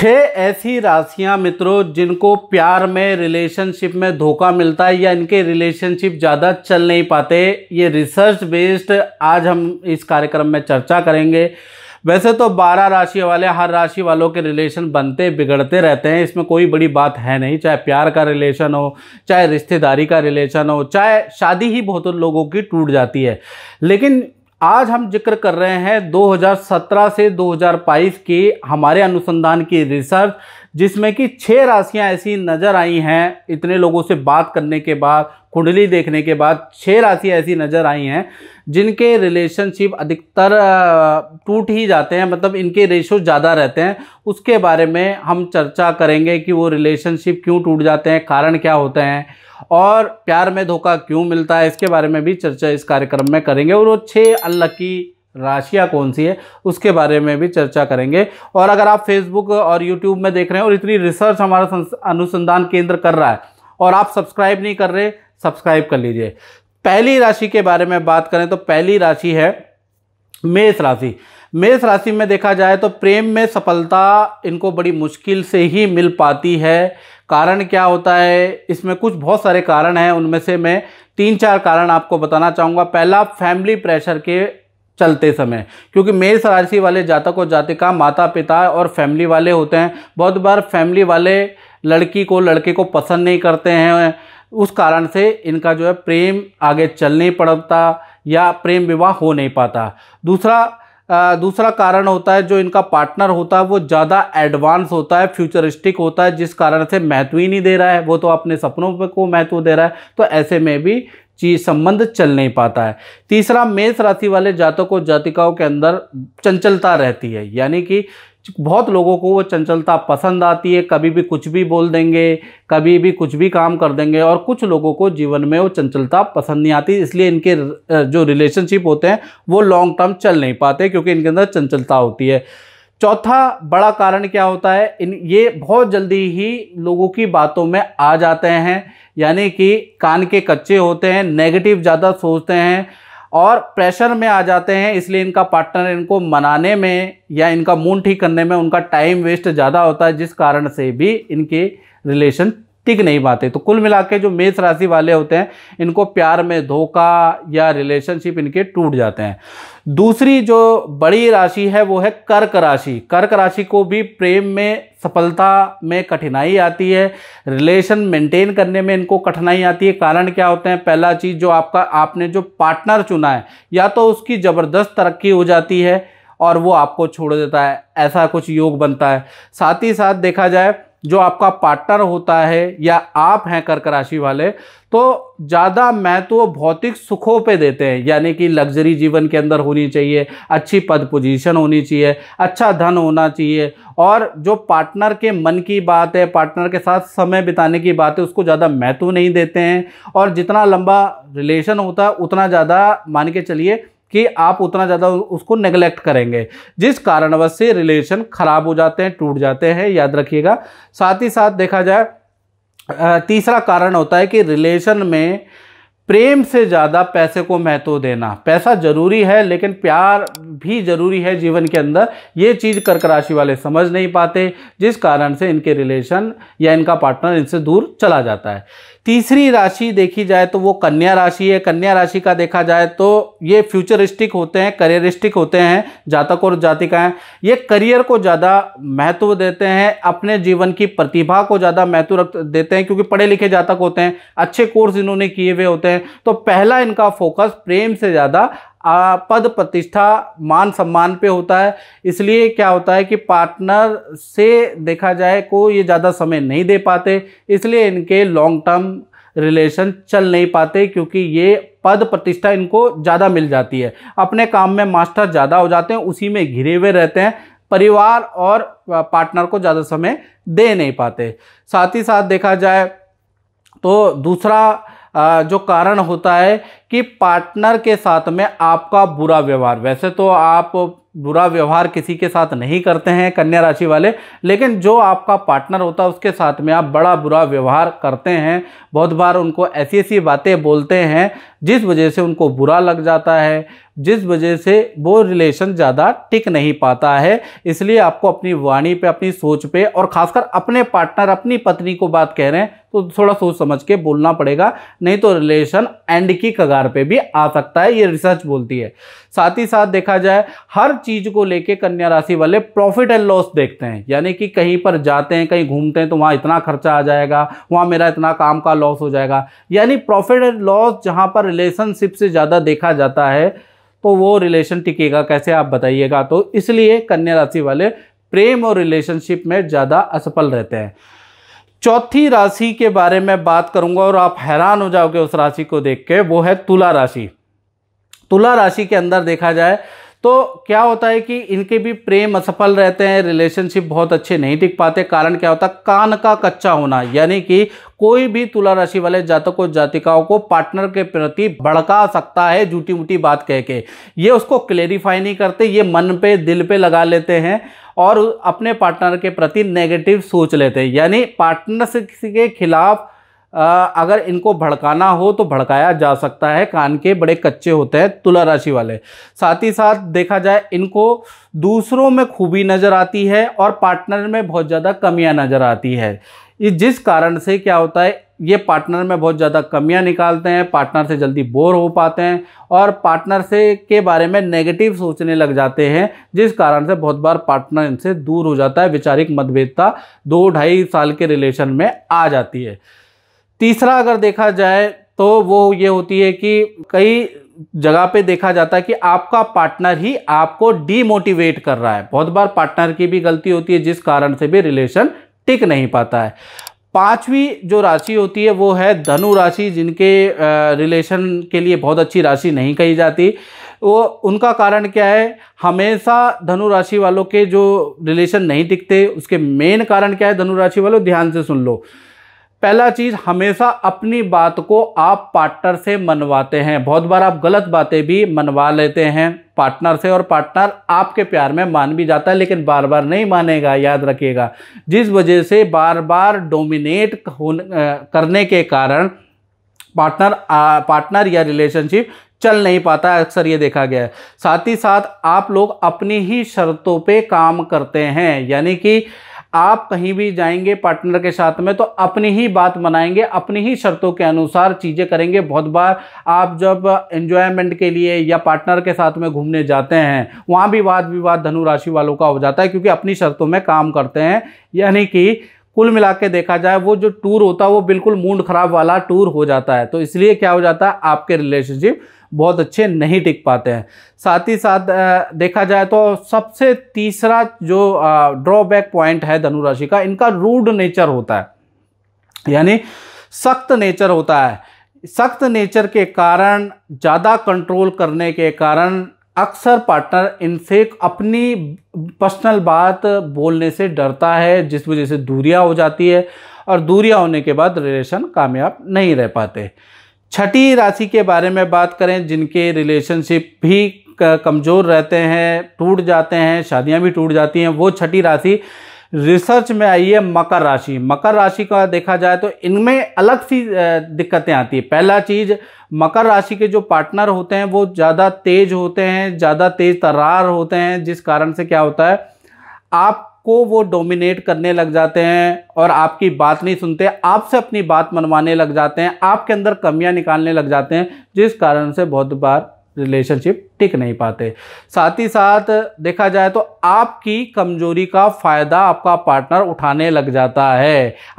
छः ऐसी राशियां मित्रों जिनको प्यार में रिलेशनशिप में धोखा मिलता है या इनके रिलेशनशिप ज़्यादा चल नहीं पाते ये रिसर्च बेस्ड आज हम इस कार्यक्रम में चर्चा करेंगे वैसे तो बारह राशि वाले हर राशि वालों के रिलेशन बनते बिगड़ते रहते हैं इसमें कोई बड़ी बात है नहीं चाहे प्यार का रिलेशन हो चाहे रिश्तेदारी का रिलेशन हो चाहे शादी ही बहुत लोगों की टूट जाती है लेकिन आज हम जिक्र कर रहे हैं 2017 से 2022 के हमारे अनुसंधान की रिसर्च जिसमें कि छः राशियां ऐसी नज़र आई हैं इतने लोगों से बात करने के बाद कुंडली देखने के बाद छः राशियां ऐसी नज़र आई हैं जिनके रिलेशनशिप अधिकतर टूट ही जाते हैं मतलब इनके रेशो ज़्यादा रहते हैं उसके बारे में हम चर्चा करेंगे कि वो रिलेशनशिप क्यों टूट जाते हैं कारण क्या होते हैं और प्यार में धोखा क्यों मिलता है इसके बारे में भी चर्चा इस कार्यक्रम में करेंगे और वो छः अनलक्की राशियाँ कौन सी है उसके बारे में भी चर्चा करेंगे और अगर आप फेसबुक और यूट्यूब में देख रहे हैं और इतनी रिसर्च हमारा अनुसंधान केंद्र कर रहा है और आप सब्सक्राइब नहीं कर रहे सब्सक्राइब कर लीजिए पहली राशि के बारे में बात करें तो पहली राशि है मेष राशि मेष राशि में देखा जाए तो प्रेम में सफलता इनको बड़ी मुश्किल से ही मिल पाती है कारण क्या होता है इसमें कुछ बहुत सारे कारण हैं उनमें से मैं तीन चार कारण आपको बताना चाहूँगा पहला फैमिली प्रेशर के चलते समय क्योंकि मेष राशि वाले जातक और जातिका माता पिता और फैमिली वाले होते हैं बहुत बार फैमिली वाले लड़की को लड़के को पसंद नहीं करते हैं उस कारण से इनका जो है प्रेम आगे चल नहीं पड़ता या प्रेम विवाह हो नहीं पाता दूसरा आ, दूसरा कारण होता है जो इनका पार्टनर होता है वो ज़्यादा एडवांस होता है फ्यूचरिस्टिक होता है जिस कारण से महत्व ही नहीं दे रहा है वो तो अपने सपनों को महत्व दे रहा है तो ऐसे में भी चीज संबंध चल नहीं पाता है तीसरा मेष राशि वाले जातकों को जातिकाओं के अंदर चंचलता रहती है यानी कि बहुत लोगों को वो चंचलता पसंद आती है कभी भी कुछ भी बोल देंगे कभी भी कुछ भी काम कर देंगे और कुछ लोगों को जीवन में वो चंचलता पसंद नहीं आती इसलिए इनके जो रिलेशनशिप होते हैं वो लॉन्ग टर्म चल नहीं पाते क्योंकि इनके अंदर चंचलता होती है चौथा बड़ा कारण क्या होता है इन ये बहुत जल्दी ही लोगों की बातों में आ जाते हैं यानी कि कान के कच्चे होते हैं नेगेटिव ज़्यादा सोचते हैं और प्रेशर में आ जाते हैं इसलिए इनका पार्टनर इनको मनाने में या इनका मूड ठीक करने में उनका टाइम वेस्ट ज़्यादा होता है जिस कारण से भी इनके रिलेशन टिक नहीं पाते तो कुल मिला जो मेष राशि वाले होते हैं इनको प्यार में धोखा या रिलेशनशिप इनके टूट जाते हैं दूसरी जो बड़ी राशि है वो है कर्क राशि कर्क राशि को भी प्रेम में सफलता में कठिनाई आती है रिलेशन मेंटेन करने में इनको कठिनाई आती है कारण क्या होते हैं पहला चीज़ जो आपका आपने जो पार्टनर चुना है या तो उसकी ज़बरदस्त तरक्की हो जाती है और वो आपको छोड़ देता है ऐसा कुछ योग बनता है साथ ही साथ देखा जाए जो आपका पार्टनर होता है या आप हैं कर्क राशि वाले तो ज़्यादा महत्व तो भौतिक सुखों पे देते हैं यानी कि लग्जरी जीवन के अंदर होनी चाहिए अच्छी पद पोजीशन होनी चाहिए अच्छा धन होना चाहिए और जो पार्टनर के मन की बात है पार्टनर के साथ समय बिताने की बात है उसको ज़्यादा महत्व तो नहीं देते हैं और जितना लंबा रिलेशन होता है उतना ज़्यादा मान के चलिए कि आप उतना ज़्यादा उसको नेगलेक्ट करेंगे जिस कारणवश से रिलेशन खराब हो जाते हैं टूट जाते हैं याद रखिएगा साथ ही साथ देखा जाए तीसरा कारण होता है कि रिलेशन में प्रेम से ज़्यादा पैसे को महत्व देना पैसा ज़रूरी है लेकिन प्यार भी ज़रूरी है जीवन के अंदर ये चीज़ कर्क राशि वाले समझ नहीं पाते जिस कारण से इनके रिलेशन या इनका पार्टनर इनसे दूर चला जाता है तीसरी राशि देखी जाए तो वो कन्या राशि है कन्या राशि का देखा जाए तो ये फ्यूचरिस्टिक होते हैं करियरिस्टिक होते हैं जातक और जातिकाएं ये करियर को ज़्यादा महत्व देते हैं अपने जीवन की प्रतिभा को ज़्यादा महत्व रख देते हैं क्योंकि पढ़े लिखे जातक होते हैं अच्छे कोर्स इन्होंने किए हुए होते हैं तो पहला इनका फोकस प्रेम से ज़्यादा पद प्रतिष्ठा मान सम्मान पे होता है इसलिए क्या होता है कि पार्टनर से देखा जाए को ये ज़्यादा समय नहीं दे पाते इसलिए इनके लॉन्ग टर्म रिलेशन चल नहीं पाते क्योंकि ये पद प्रतिष्ठा इनको ज़्यादा मिल जाती है अपने काम में मास्टर ज़्यादा हो जाते हैं उसी में घिरे हुए रहते हैं परिवार और पार्टनर को ज़्यादा समय दे नहीं पाते साथ ही साथ देखा जाए तो दूसरा जो कारण होता है कि पार्टनर के साथ में आपका बुरा व्यवहार वैसे तो आप बुरा व्यवहार किसी के साथ नहीं करते हैं कन्या राशि वाले लेकिन जो आपका पार्टनर होता है उसके साथ में आप बड़ा बुरा व्यवहार करते हैं बहुत बार उनको ऐसी ऐसी बातें बोलते हैं जिस वजह से उनको बुरा लग जाता है जिस वजह से वो रिलेशन ज़्यादा टिक नहीं पाता है इसलिए आपको अपनी वाणी पे अपनी सोच पे और ख़ासकर अपने पार्टनर अपनी पत्नी को बात कह रहे हैं तो थोड़ा सोच समझ के बोलना पड़ेगा नहीं तो रिलेशन एंड की कगार आधार पे भी आ सकता है ये रिसर्च बोलती है साथ ही साथ देखा जाए हर चीज को लेके कन्या राशि वाले प्रॉफिट एंड लॉस देखते हैं यानी कि कहीं पर जाते हैं कहीं घूमते हैं तो वहां इतना खर्चा आ जाएगा वहां मेरा इतना काम का लॉस हो जाएगा यानी प्रॉफिट एंड लॉस जहां पर रिलेशनशिप से ज़्यादा देखा जाता है तो वो रिलेशन टिकेगा कैसे आप बताइएगा तो इसलिए कन्या राशि वाले प्रेम और रिलेशनशिप में ज़्यादा असफल रहते हैं चौथी राशि के बारे में बात करूंगा और आप हैरान हो जाओगे उस राशि को देख के वो है तुला राशि तुला राशि के अंदर देखा जाए तो क्या होता है कि इनके भी प्रेम असफल रहते हैं रिलेशनशिप बहुत अच्छे नहीं टिक पाते कारण क्या होता है कान का कच्चा होना यानी कि कोई भी तुला राशि वाले जातकों जातिकाओं को पार्टनर के प्रति भड़का सकता है झूठी मूठी बात कह के ये उसको क्लेरिफाई नहीं करते ये मन पे दिल पे लगा लेते हैं और अपने पार्टनर के प्रति नेगेटिव सोच लेते हैं यानी पार्टनर के खिलाफ़ अगर इनको भड़काना हो तो भड़काया जा सकता है कान के बड़े कच्चे होते हैं तुला राशि वाले साथ ही साथ देखा जाए इनको दूसरों में खूबी नज़र आती है और पार्टनर में बहुत ज़्यादा कमियां नज़र आती है ये जिस कारण से क्या होता है ये पार्टनर में बहुत ज़्यादा कमियां निकालते हैं पार्टनर से जल्दी बोर हो पाते हैं और पार्टनर से के बारे में नेगेटिव सोचने लग जाते हैं जिस कारण से बहुत बार पार्टनर इनसे दूर हो जाता है वैचारिक मतभेदता दो ढाई साल के रिलेशन में आ जाती है तीसरा अगर देखा जाए तो वो ये होती है कि कई जगह पे देखा जाता है कि आपका पार्टनर ही आपको डीमोटिवेट कर रहा है बहुत बार पार्टनर की भी गलती होती है जिस कारण से भी रिलेशन टिक नहीं पाता है पांचवी जो राशि होती है वो है धनु राशि जिनके रिलेशन के लिए बहुत अच्छी राशि नहीं कही जाती वो उनका कारण क्या है हमेशा धनु राशि वालों के जो रिलेशन नहीं टिकते उसके मेन कारण क्या है धनु राशि वालों ध्यान से सुन लो पहला चीज हमेशा अपनी बात को आप पार्टनर से मनवाते हैं बहुत बार आप गलत बातें भी मनवा लेते हैं पार्टनर से और पार्टनर आपके प्यार में मान भी जाता है लेकिन बार बार नहीं मानेगा याद रखिएगा जिस वजह से बार बार डोमिनेट करने के कारण पार्टनर पार्टनर या रिलेशनशिप चल नहीं पाता अक्सर ये देखा गया है साथ ही साथ आप लोग अपनी ही शर्तों पे काम करते हैं यानी कि आप कहीं भी जाएंगे पार्टनर के साथ में तो अपनी ही बात मनाएंगे अपनी ही शर्तों के अनुसार चीज़ें करेंगे बहुत बार आप जब एन्जॉयमेंट के लिए या पार्टनर के साथ में घूमने जाते हैं वहाँ भी वाद विवाद धनुराशि वालों का हो जाता है क्योंकि अपनी शर्तों में काम करते हैं यानी कि कुल मिला के देखा जाए वो जो टूर होता है वो बिल्कुल मूड खराब वाला टूर हो जाता है तो इसलिए क्या हो जाता है आपके रिलेशनशिप बहुत अच्छे नहीं टिक पाते हैं साथ ही साथ देखा जाए तो सबसे तीसरा जो ड्रॉबैक पॉइंट है धनुराशि का इनका रूड नेचर होता है यानी सख्त नेचर होता है सख्त नेचर के कारण ज़्यादा कंट्रोल करने के कारण अक्सर पार्टनर इनसे अपनी पर्सनल बात बोलने से डरता है जिस वजह से दूरियां हो जाती है और दूरियां होने के बाद रिलेशन कामयाब नहीं रह पाते छठी राशि के बारे में बात करें जिनके रिलेशनशिप भी कमज़ोर रहते हैं टूट जाते हैं शादियां भी टूट जाती हैं वो छठी राशि रिसर्च में आई है मकर राशि मकर राशि का देखा जाए तो इनमें अलग सी दिक्कतें आती है पहला चीज़ मकर राशि के जो पार्टनर होते हैं वो ज़्यादा तेज होते हैं ज़्यादा तेज तरार होते हैं जिस कारण से क्या होता है आप आपको वो डोमिनेट करने लग जाते हैं और आपकी बात नहीं सुनते आपसे अपनी बात मनवाने लग जाते हैं आपके अंदर कमियां निकालने लग जाते हैं जिस कारण से बहुत बार रिलेशनशिप टिक नहीं पाते साथ ही साथ देखा जाए तो आपकी कमजोरी का फ़ायदा आपका पार्टनर उठाने लग जाता है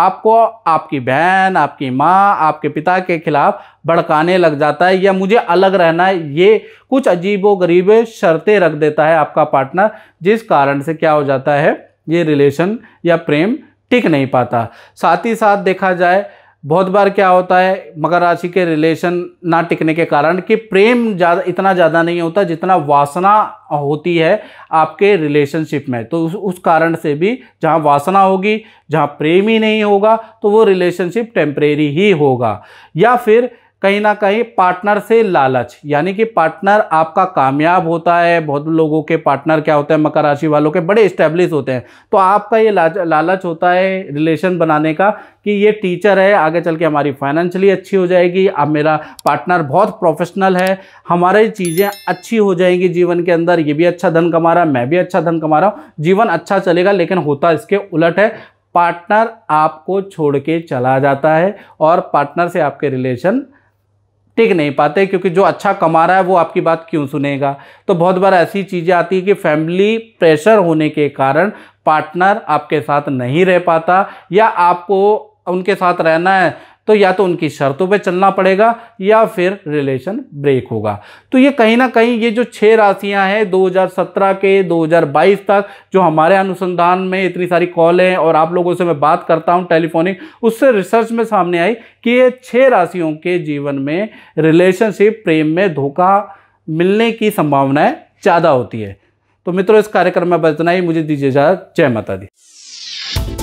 आपको आपकी बहन आपकी माँ आपके पिता के खिलाफ भड़काने लग जाता है या मुझे अलग रहना है ये कुछ अजीबो गरीब शर्तें रख देता है आपका पार्टनर जिस कारण से क्या हो जाता है ये रिलेशन या प्रेम टिक नहीं पाता साथ ही साथ देखा जाए बहुत बार क्या होता है मकर राशि के रिलेशन ना टिकने के कारण कि प्रेम ज़्यादा इतना ज़्यादा नहीं होता जितना वासना होती है आपके रिलेशनशिप में तो उस, उस कारण से भी जहाँ वासना होगी जहाँ प्रेम ही नहीं होगा तो वो रिलेशनशिप टेम्परेरी ही होगा या फिर कहीं ना कहीं पार्टनर से लालच यानी कि पार्टनर आपका कामयाब होता है बहुत लोगों के पार्टनर क्या होते हैं मकर राशि वालों के बड़े इस्टेब्लिश होते हैं तो आपका ये लालच होता है रिलेशन बनाने का कि ये टीचर है आगे चल के हमारी फाइनेंशियली अच्छी हो जाएगी अब मेरा पार्टनर बहुत प्रोफेशनल है हमारी चीज़ें अच्छी हो जाएंगी जीवन के अंदर ये भी अच्छा धन कमा रहा है मैं भी अच्छा धन कमा रहा हूँ जीवन अच्छा चलेगा लेकिन होता इसके उलट है पार्टनर आपको छोड़ के चला जाता है और पार्टनर से आपके रिलेशन टिक नहीं पाते क्योंकि जो अच्छा कमा रहा है वो आपकी बात क्यों सुनेगा तो बहुत बार ऐसी चीज़ें आती है कि फैमिली प्रेशर होने के कारण पार्टनर आपके साथ नहीं रह पाता या आपको उनके साथ रहना है तो या तो उनकी शर्तों पे चलना पड़ेगा या फिर रिलेशन ब्रेक होगा तो ये कहीं ना कहीं ये जो छः राशियां हैं 2017 के 2022 तक जो हमारे अनुसंधान में इतनी सारी कॉलें और आप लोगों से मैं बात करता हूँ टेलीफोनिक उससे रिसर्च में सामने आई कि ये छः राशियों के जीवन में रिलेशनशिप प्रेम में धोखा मिलने की संभावनाएं ज़्यादा होती है तो मित्रों इस कार्यक्रम में बचना ही मुझे दीजिए जय माता दी